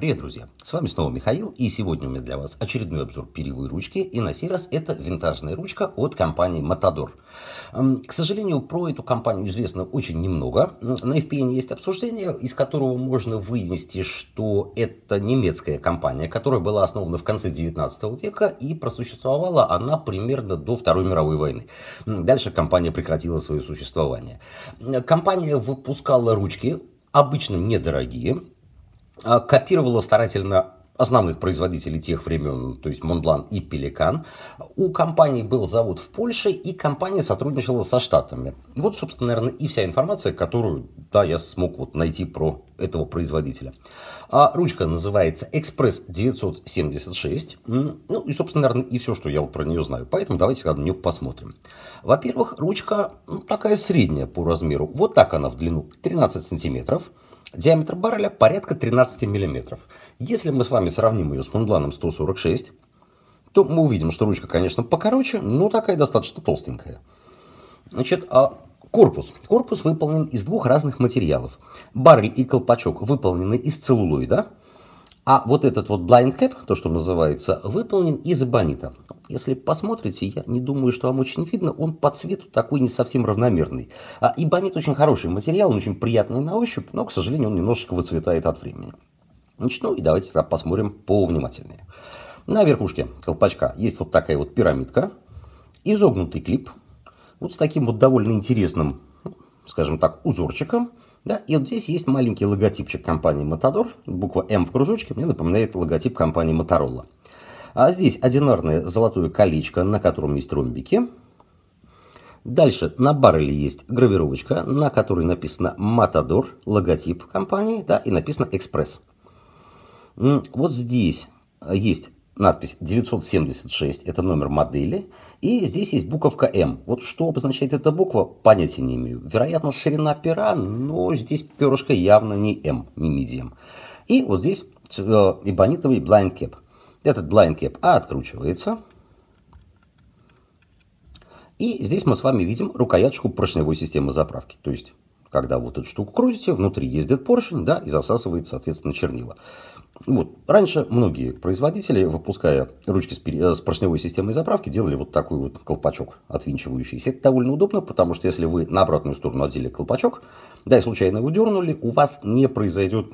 Привет, друзья! С вами снова Михаил, и сегодня у меня для вас очередной обзор перьевой ручки, и на сей раз это винтажная ручка от компании Matador. К сожалению, про эту компанию известно очень немного. На FPN есть обсуждение, из которого можно вынести, что это немецкая компания, которая была основана в конце 19 века, и просуществовала она примерно до Второй мировой войны. Дальше компания прекратила свое существование. Компания выпускала ручки, обычно недорогие, а, копировала старательно основных производителей тех времен, то есть Монблан и Пеликан. У компании был завод в Польше, и компания сотрудничала со Штатами. Вот, собственно, наверное, и вся информация, которую да, я смог вот найти про этого производителя. А ручка называется Express 976. Ну и, собственно, наверное, и все, что я вот про нее знаю. Поэтому давайте на нее посмотрим. Во-первых, ручка ну, такая средняя по размеру. Вот так она в длину 13 сантиметров. Диаметр барреля порядка 13 мм. Если мы с вами сравним ее с Монбланом 146, то мы увидим, что ручка, конечно, покороче, но такая достаточно толстенькая. Значит, а корпус. Корпус выполнен из двух разных материалов. Баррель и колпачок выполнены из целлулоида, а вот этот вот blind cap, то, что называется, выполнен из эбонита. Если посмотрите, я не думаю, что вам очень видно, он по цвету такой не совсем равномерный. А, и бонит очень хороший материал, он очень приятный на ощупь, но, к сожалению, он немножечко выцветает от времени. Значит, ну и давайте тогда посмотрим повнимательнее. На верхушке колпачка есть вот такая вот пирамидка, изогнутый клип, вот с таким вот довольно интересным, ну, скажем так, узорчиком. Да, и вот здесь есть маленький логотипчик компании Мотодор, буква М в кружочке, мне напоминает логотип компании Моторола. А здесь одинарное золотое колечко, на котором есть ромбики. Дальше на барреле есть гравировочка, на которой написано «Матадор», логотип компании, да, и написано «Экспресс». Вот здесь есть надпись 976, это номер модели, и здесь есть буковка М. Вот что обозначает эта буква, понятия не имею. Вероятно, ширина пера, но здесь перышко явно не М, не medium. И вот здесь эбонитовый blind cap. Этот blind cap A а откручивается. И здесь мы с вами видим рукояточку поршневой системы заправки. То есть, когда вот эту штуку крутите, внутри ездит поршень, да, и засасывает, соответственно, чернила. Вот. Раньше многие производители, выпуская ручки с, э, с поршневой системой заправки, делали вот такой вот колпачок отвинчивающийся. Это довольно удобно, потому что если вы на обратную сторону одели колпачок, да, и случайно его дернули, у вас не произойдет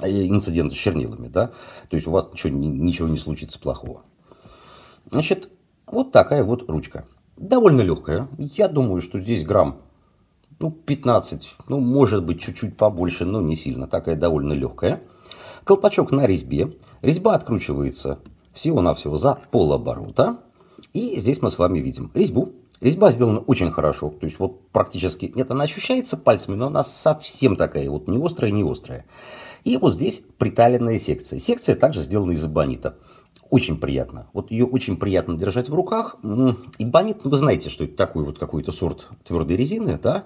Э, инцидента с чернилами, да, то есть у вас ничего, ничего не случится плохого. Значит, вот такая вот ручка. Довольно легкая. Я думаю, что здесь грамм ну, 15, ну, может быть, чуть-чуть побольше, но не сильно. Такая довольно легкая. Колпачок на резьбе. Резьба откручивается всего-навсего за полоборота. И здесь мы с вами видим резьбу. Резьба сделана очень хорошо. То есть вот практически... Нет, она ощущается пальцами, но она совсем такая вот не острая, не острая. И вот здесь приталенная секция. Секция также сделана из эбонита. Очень приятно. Вот ее очень приятно держать в руках. Эбонит, ну, вы знаете, что это такой вот какой-то сорт твердой резины, да?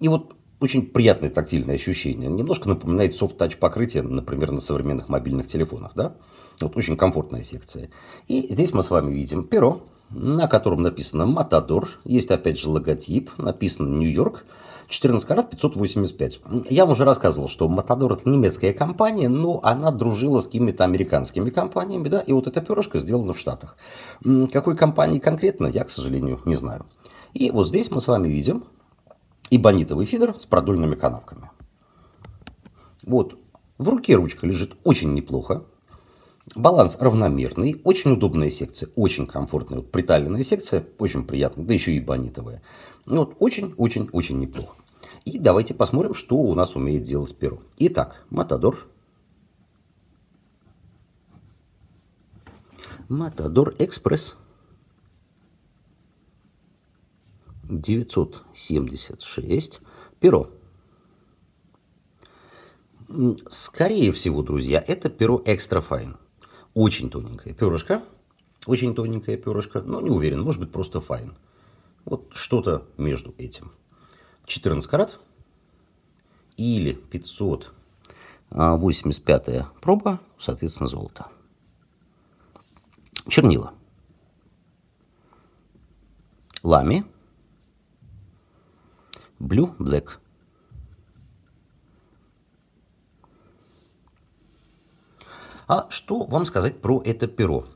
И вот очень приятное тактильное ощущение. Немножко напоминает софт-тач покрытие, например, на современных мобильных телефонах, да? Вот очень комфортная секция. И здесь мы с вами видим перо, на котором написано «Матадор». Есть опять же логотип, написано «Нью-Йорк». 14 карат 585. Я вам уже рассказывал, что Матадор это немецкая компания, но она дружила с какими-то американскими компаниями, да, и вот эта перышко сделана в Штатах. Какой компании конкретно, я, к сожалению, не знаю. И вот здесь мы с вами видим эбонитовый фидер с продольными канавками. Вот, в руке ручка лежит очень неплохо. Баланс равномерный, очень удобная секция, очень комфортная. Вот приталенная секция, очень приятная, да еще и бонитовая. Ну вот очень-очень-очень неплохо. И давайте посмотрим, что у нас умеет делать перо. Итак, Матадор. Матадор Экспресс. 976. Перо. Скорее всего, друзья, это перо экстра файн. Очень тоненькое перышко. Очень тоненькое перышко, но не уверен, может быть просто файн. Вот что-то между этим. 14 карат или 585 а, проба, соответственно, золото. Чернила. Лами. blue black. А что вам сказать про это перо?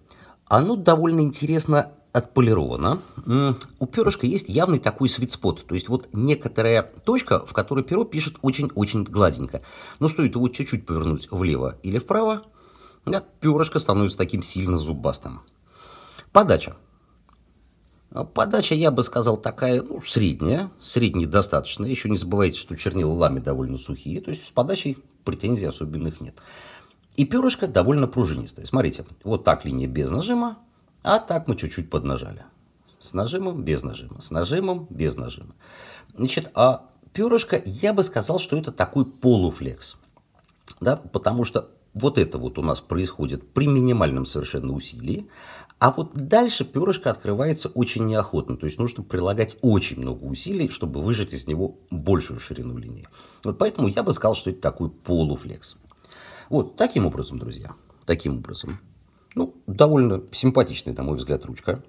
Оно довольно интересно отполировано. У перышка есть явный такой свитспот, то есть вот некоторая точка, в которой перо пишет очень-очень гладенько. Но стоит его чуть-чуть повернуть влево или вправо, да, перышко становится таким сильно зубастым. Подача. Подача, я бы сказал, такая, ну, средняя, средней достаточно. Еще не забывайте, что чернила лами довольно сухие, то есть с подачей претензий особенных нет. И перышко довольно пружинистое. Смотрите, вот так линия без нажима, а так мы чуть-чуть поднажали. С нажимом, без нажима, с нажимом, без нажима. Значит, а перышко, я бы сказал, что это такой полуфлекс. Да, потому что вот это вот у нас происходит при минимальном совершенно усилии, а вот дальше перышко открывается очень неохотно, то есть нужно прилагать очень много усилий, чтобы выжать из него большую ширину линии. Вот поэтому я бы сказал, что это такой полуфлекс. Вот таким образом, друзья, таким образом довольно симпатичная, на мой взгляд, ручка.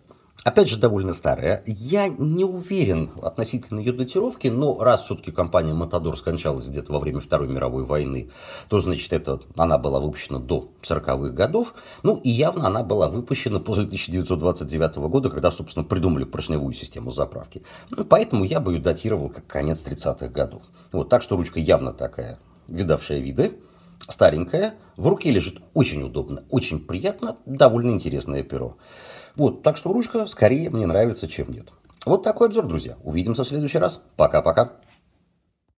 Опять же, довольно старая. Я не уверен относительно ее датировки, но раз все-таки компания Матадор скончалась где-то во время Второй мировой войны, то, значит, это, она была выпущена до 40-х годов. Ну, и явно она была выпущена после 1929 года, когда, собственно, придумали поршневую систему заправки. Ну, поэтому я бы ее датировал как конец 30-х годов. Вот, так что ручка явно такая, видавшая виды старенькое в руке лежит очень удобно, очень приятно, довольно интересное перо. Вот, так что ручка скорее мне нравится, чем нет. Вот такой обзор, друзья. Увидимся в следующий раз. Пока-пока.